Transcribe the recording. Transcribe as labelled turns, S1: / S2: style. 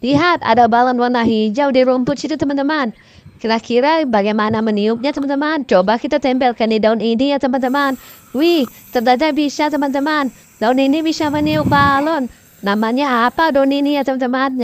S1: Lihat, ada balon warna hijau di rumput situ, teman-teman. Kira-kira bagaimana meniupnya, teman-teman? Coba kita tempelkan di daun ini ya, teman-teman. Wih, ternyata bisa, teman-teman. Daun ini bisa meniup balon. Namanya apa daun ini ya, teman-teman?